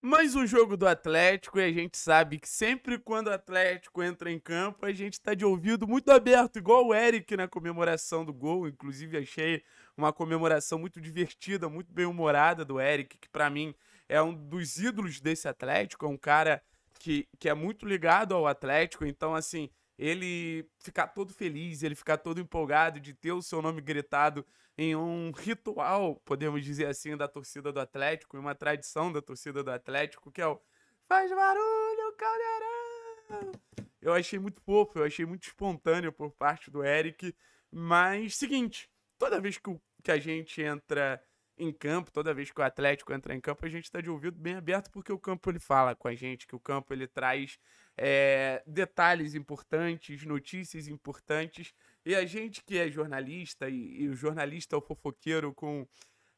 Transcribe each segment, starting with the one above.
Mais um jogo do Atlético e a gente sabe que sempre quando o Atlético entra em campo, a gente tá de ouvido muito aberto, igual o Eric na comemoração do gol. Inclusive, achei uma comemoração muito divertida, muito bem-humorada do Eric, que para mim é um dos ídolos desse Atlético, é um cara que, que é muito ligado ao Atlético. Então, assim, ele ficar todo feliz, ele ficar todo empolgado de ter o seu nome gritado em um ritual, podemos dizer assim, da torcida do Atlético, em uma tradição da torcida do Atlético, que é o Faz barulho, Caldeirão! Eu achei muito fofo, eu achei muito espontâneo por parte do Eric, mas seguinte, toda vez que, o, que a gente entra em campo, toda vez que o Atlético entra em campo, a gente está de ouvido bem aberto porque o campo ele fala com a gente, que o campo ele traz é, detalhes importantes, notícias importantes. E a gente que é jornalista, e, e o jornalista é o fofoqueiro com,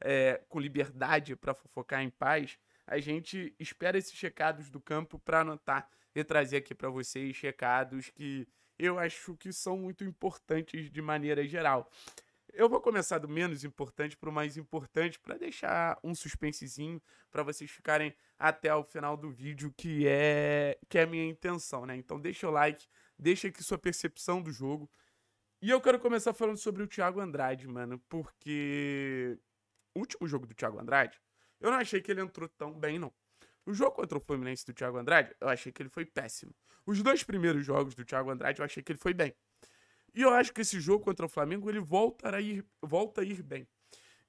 é, com liberdade para fofocar em paz, a gente espera esses recados do campo para anotar e trazer aqui para vocês recados que eu acho que são muito importantes de maneira geral. Eu vou começar do menos importante para o mais importante, para deixar um suspensezinho para vocês ficarem até o final do vídeo, que é que é a minha intenção, né? Então deixa o like, deixa aqui sua percepção do jogo. E eu quero começar falando sobre o Thiago Andrade, mano, porque o último jogo do Thiago Andrade, eu não achei que ele entrou tão bem, não. O jogo contra o Fluminense do Thiago Andrade, eu achei que ele foi péssimo. Os dois primeiros jogos do Thiago Andrade, eu achei que ele foi bem. E eu acho que esse jogo contra o Flamengo ele volta a ir, volta a ir bem.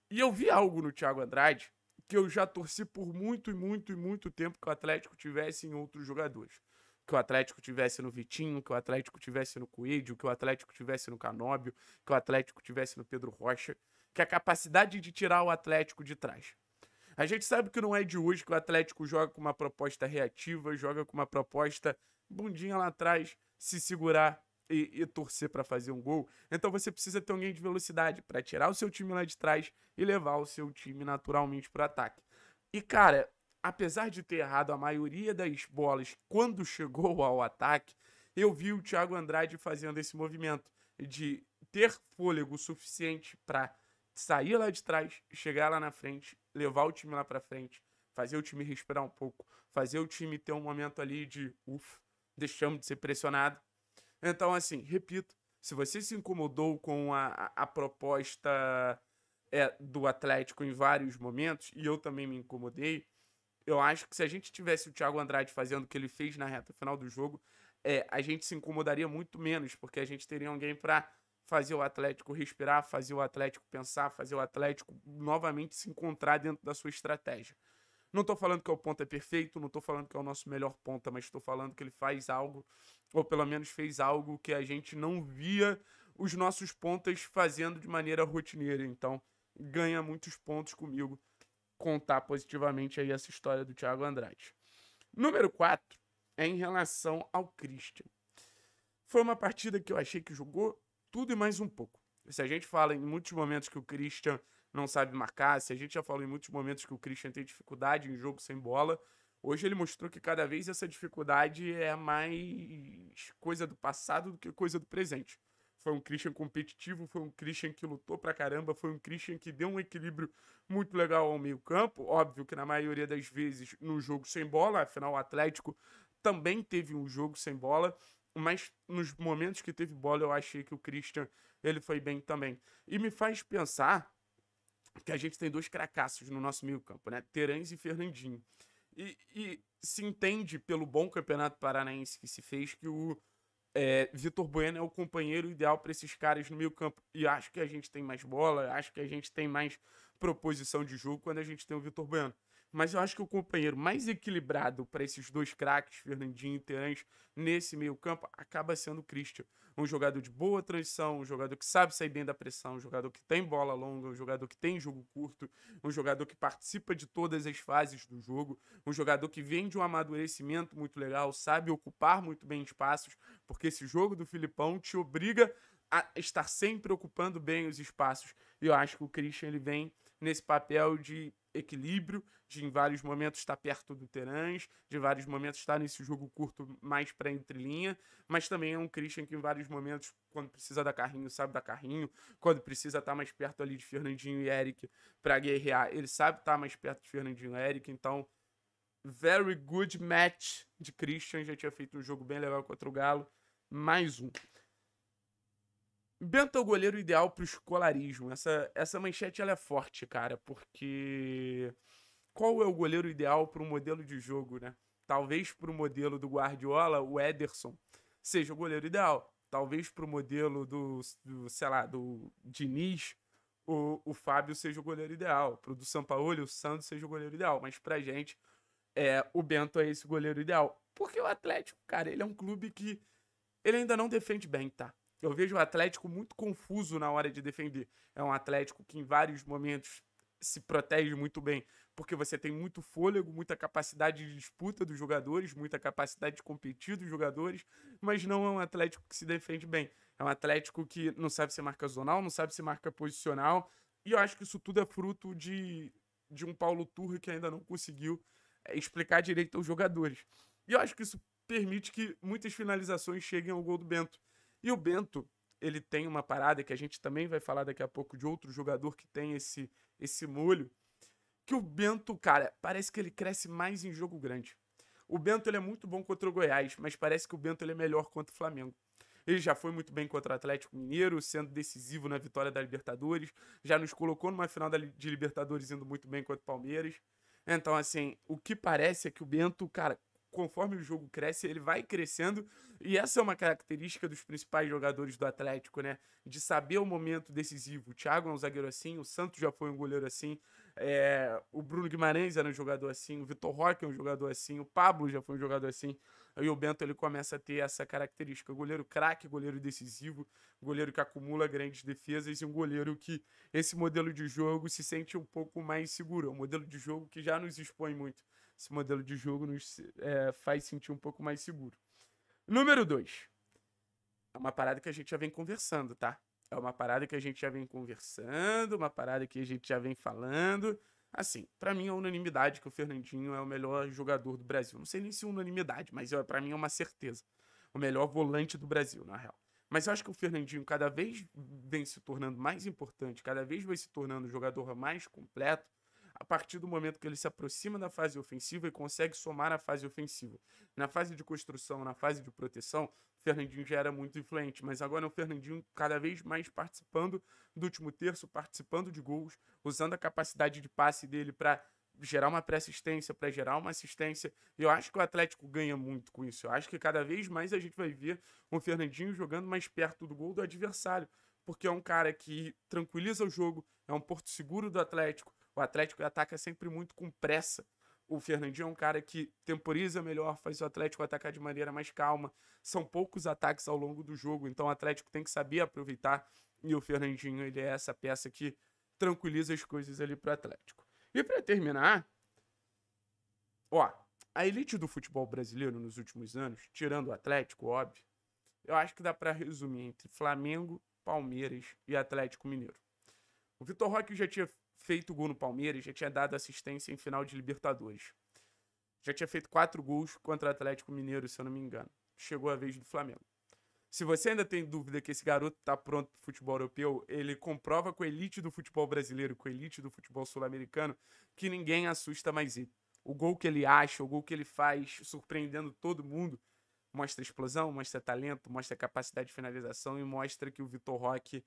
E eu vi algo no Thiago Andrade que eu já torci por muito e muito e muito tempo que o Atlético tivesse em outros jogadores. Que o Atlético tivesse no Vitinho, que o Atlético tivesse no Coelho, que o Atlético tivesse no Canóbio, que o Atlético tivesse no Pedro Rocha, que a capacidade de tirar o Atlético de trás. A gente sabe que não é de hoje que o Atlético joga com uma proposta reativa, joga com uma proposta bundinha lá atrás, se segurar, e, e torcer para fazer um gol, então você precisa ter alguém de velocidade para tirar o seu time lá de trás e levar o seu time naturalmente para ataque. E cara, apesar de ter errado a maioria das bolas quando chegou ao ataque, eu vi o Thiago Andrade fazendo esse movimento de ter fôlego suficiente para sair lá de trás, chegar lá na frente, levar o time lá para frente, fazer o time respirar um pouco, fazer o time ter um momento ali de uff, deixamos de ser pressionado então, assim, repito, se você se incomodou com a, a, a proposta é, do Atlético em vários momentos, e eu também me incomodei, eu acho que se a gente tivesse o Thiago Andrade fazendo o que ele fez na reta final do jogo, é, a gente se incomodaria muito menos, porque a gente teria alguém para fazer o Atlético respirar, fazer o Atlético pensar, fazer o Atlético novamente se encontrar dentro da sua estratégia. Não estou falando que é o ponta é perfeito, não estou falando que é o nosso melhor ponta, mas estou falando que ele faz algo, ou pelo menos fez algo que a gente não via os nossos pontas fazendo de maneira rotineira. Então, ganha muitos pontos comigo contar positivamente aí essa história do Thiago Andrade. Número 4 é em relação ao Christian. Foi uma partida que eu achei que jogou tudo e mais um pouco. Se a gente fala em muitos momentos que o Christian não sabe marcar. Se a gente já falou em muitos momentos que o Christian tem dificuldade em jogo sem bola, hoje ele mostrou que cada vez essa dificuldade é mais coisa do passado do que coisa do presente. Foi um Christian competitivo, foi um Christian que lutou pra caramba, foi um Christian que deu um equilíbrio muito legal ao meio-campo. Óbvio que na maioria das vezes no jogo sem bola, afinal o Atlético também teve um jogo sem bola, mas nos momentos que teve bola eu achei que o Christian ele foi bem também. E me faz pensar que a gente tem dois cracassos no nosso meio campo, né? Terãs e Fernandinho. E, e, se entende pelo bom campeonato paranaense que se fez que o é, Vitor Bueno é o companheiro ideal para esses caras no meio campo. E acho que a gente tem mais bola, acho que a gente tem mais proposição de jogo quando a gente tem o Vitor Bueno. Mas eu acho que o companheiro mais equilibrado para esses dois craques, Fernandinho e Terãs, nesse meio-campo, acaba sendo o Christian. Um jogador de boa transição, um jogador que sabe sair bem da pressão, um jogador que tem bola longa, um jogador que tem jogo curto, um jogador que participa de todas as fases do jogo, um jogador que vem de um amadurecimento muito legal, sabe ocupar muito bem espaços, porque esse jogo do Filipão te obriga a estar sempre ocupando bem os espaços. E eu acho que o Christian ele vem nesse papel de equilíbrio, de em vários momentos estar tá perto do Terãs, de em vários momentos estar tá nesse jogo curto mais para entrelinha, mas também é um Christian que em vários momentos, quando precisa dar carrinho, sabe dar carrinho, quando precisa estar tá mais perto ali de Fernandinho e Eric para guerrear, ele sabe estar mais perto de Fernandinho e Eric, então very good match de Christian, já tinha feito um jogo bem legal contra o Galo, mais um. Bento é o goleiro ideal pro escolarismo. Essa, essa manchete ela é forte, cara, porque qual é o goleiro ideal para o modelo de jogo, né? Talvez para o modelo do Guardiola, o Ederson seja o goleiro ideal. Talvez para o modelo do, do, sei lá, do Diniz, o, o Fábio seja o goleiro ideal. Para o do Sampaoli, o Santos seja o goleiro ideal. Mas pra gente, é, o Bento é esse goleiro ideal. Porque o Atlético, cara, ele é um clube que ele ainda não defende bem, tá? Eu vejo o Atlético muito confuso na hora de defender. É um Atlético que em vários momentos se protege muito bem, porque você tem muito fôlego, muita capacidade de disputa dos jogadores, muita capacidade de competir dos jogadores, mas não é um Atlético que se defende bem. É um Atlético que não sabe se marca zonal, não sabe se marca posicional, e eu acho que isso tudo é fruto de, de um Paulo Turri que ainda não conseguiu é, explicar direito aos jogadores. E eu acho que isso permite que muitas finalizações cheguem ao gol do Bento. E o Bento, ele tem uma parada que a gente também vai falar daqui a pouco de outro jogador que tem esse, esse molho. Que o Bento, cara, parece que ele cresce mais em jogo grande. O Bento ele é muito bom contra o Goiás, mas parece que o Bento ele é melhor contra o Flamengo. Ele já foi muito bem contra o Atlético Mineiro, sendo decisivo na vitória da Libertadores. Já nos colocou numa final de Libertadores indo muito bem contra o Palmeiras. Então, assim, o que parece é que o Bento, cara, conforme o jogo cresce, ele vai crescendo. E essa é uma característica dos principais jogadores do Atlético, né? De saber o momento decisivo. O Thiago é um zagueiro assim, o Santos já foi um goleiro assim, é... o Bruno Guimarães era um jogador assim, o Vitor Roque é um jogador assim, o Pablo já foi um jogador assim. E o Bento ele começa a ter essa característica. Goleiro craque, goleiro decisivo, goleiro que acumula grandes defesas e um goleiro que esse modelo de jogo se sente um pouco mais seguro. É um modelo de jogo que já nos expõe muito. Esse modelo de jogo nos é, faz sentir um pouco mais seguro. Número 2. É uma parada que a gente já vem conversando, tá? É uma parada que a gente já vem conversando, uma parada que a gente já vem falando. Assim, para mim é unanimidade que o Fernandinho é o melhor jogador do Brasil. Não sei nem se unanimidade, mas para mim é uma certeza. O melhor volante do Brasil, na real. Mas eu acho que o Fernandinho cada vez vem se tornando mais importante, cada vez vai se tornando o jogador mais completo, partir do momento que ele se aproxima da fase ofensiva e consegue somar a fase ofensiva. Na fase de construção, na fase de proteção, o Fernandinho já era muito influente, mas agora é o Fernandinho cada vez mais participando do último terço, participando de gols, usando a capacidade de passe dele para gerar uma pré-assistência, para gerar uma assistência. Eu acho que o Atlético ganha muito com isso. Eu acho que cada vez mais a gente vai ver o Fernandinho jogando mais perto do gol do adversário, porque é um cara que tranquiliza o jogo, é um porto seguro do Atlético, o Atlético ataca sempre muito com pressa. O Fernandinho é um cara que temporiza melhor, faz o Atlético atacar de maneira mais calma. São poucos ataques ao longo do jogo, então o Atlético tem que saber aproveitar. E o Fernandinho, ele é essa peça que tranquiliza as coisas ali para o Atlético. E para terminar, ó, a elite do futebol brasileiro nos últimos anos, tirando o Atlético, óbvio, eu acho que dá para resumir entre Flamengo, Palmeiras e Atlético Mineiro. O Vitor Roque já tinha feito gol no Palmeiras, já tinha dado assistência em final de Libertadores. Já tinha feito quatro gols contra o Atlético Mineiro, se eu não me engano. Chegou a vez do Flamengo. Se você ainda tem dúvida que esse garoto está pronto para futebol europeu, ele comprova com a elite do futebol brasileiro, com a elite do futebol sul-americano, que ninguém assusta mais ele. O gol que ele acha, o gol que ele faz, surpreendendo todo mundo, mostra explosão, mostra talento, mostra capacidade de finalização e mostra que o Vitor Roque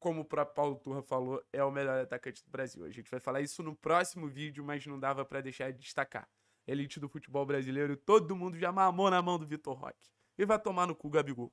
como o próprio Paulo Turra falou, é o melhor atacante do Brasil. A gente vai falar isso no próximo vídeo, mas não dava para deixar de destacar. Elite do futebol brasileiro, todo mundo já mamou na mão do Vitor Roque. E vai tomar no cu, Gabigol.